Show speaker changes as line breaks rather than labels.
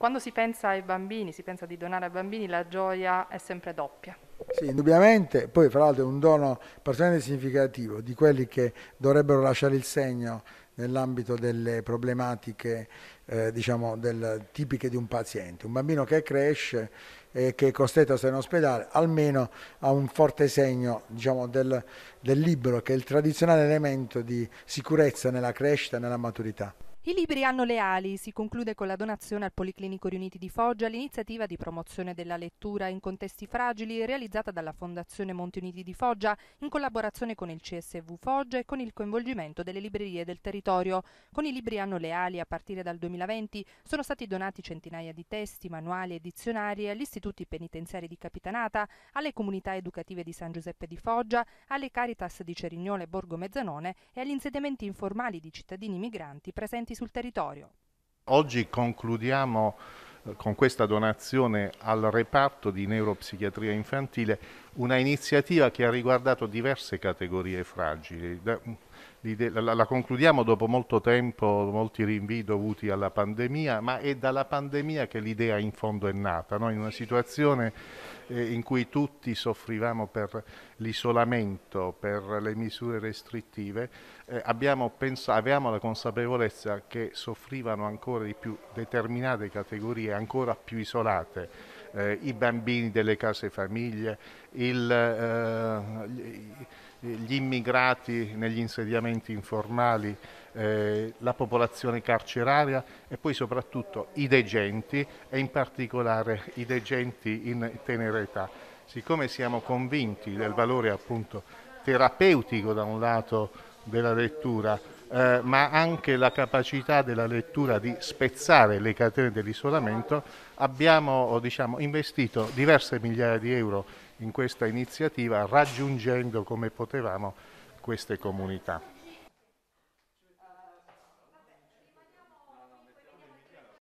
Quando si pensa ai bambini, si pensa di donare ai bambini, la gioia è sempre doppia.
Sì, indubbiamente, poi fra l'altro è un dono particolarmente significativo di quelli che dovrebbero lasciare il segno nell'ambito delle problematiche eh, diciamo, del, tipiche di un paziente. Un bambino che cresce e che è costretto a stare in ospedale almeno ha un forte segno diciamo, del, del libro che è il tradizionale elemento di sicurezza nella crescita e nella maturità.
I libri hanno le ali, si conclude con la donazione al Policlinico Riuniti di Foggia l'iniziativa di promozione della lettura in contesti fragili realizzata dalla Fondazione Monti Uniti di Foggia in collaborazione con il CSV Foggia e con il coinvolgimento delle librerie del territorio. Con i libri hanno le ali a partire dal 2020 sono stati donati centinaia di testi, manuali e dizionari agli istituti penitenziari di Capitanata, alle comunità educative di San Giuseppe di Foggia, alle Caritas di Cerignola e Borgo Mezzanone e agli insediamenti informali di cittadini migranti presenti presenti sul territorio.
Oggi concludiamo eh, con questa donazione al reparto di neuropsichiatria infantile una iniziativa che ha riguardato diverse categorie fragili, la, la concludiamo dopo molto tempo, molti rinvii dovuti alla pandemia, ma è dalla pandemia che l'idea in fondo è nata, no? in una situazione eh, in cui tutti soffrivamo per l'isolamento, per le misure restrittive, eh, pensato, avevamo la consapevolezza che soffrivano ancora di più determinate categorie ancora più isolate. Eh, i bambini delle case famiglie, il, eh, gli immigrati negli insediamenti informali, eh, la popolazione carceraria e poi soprattutto i degenti e in particolare i degenti in tenera età. Siccome siamo convinti del valore appunto terapeutico da un lato della lettura, eh, ma anche la capacità della lettura di spezzare le catene dell'isolamento, abbiamo diciamo, investito diverse migliaia di euro in questa iniziativa raggiungendo come potevamo queste comunità.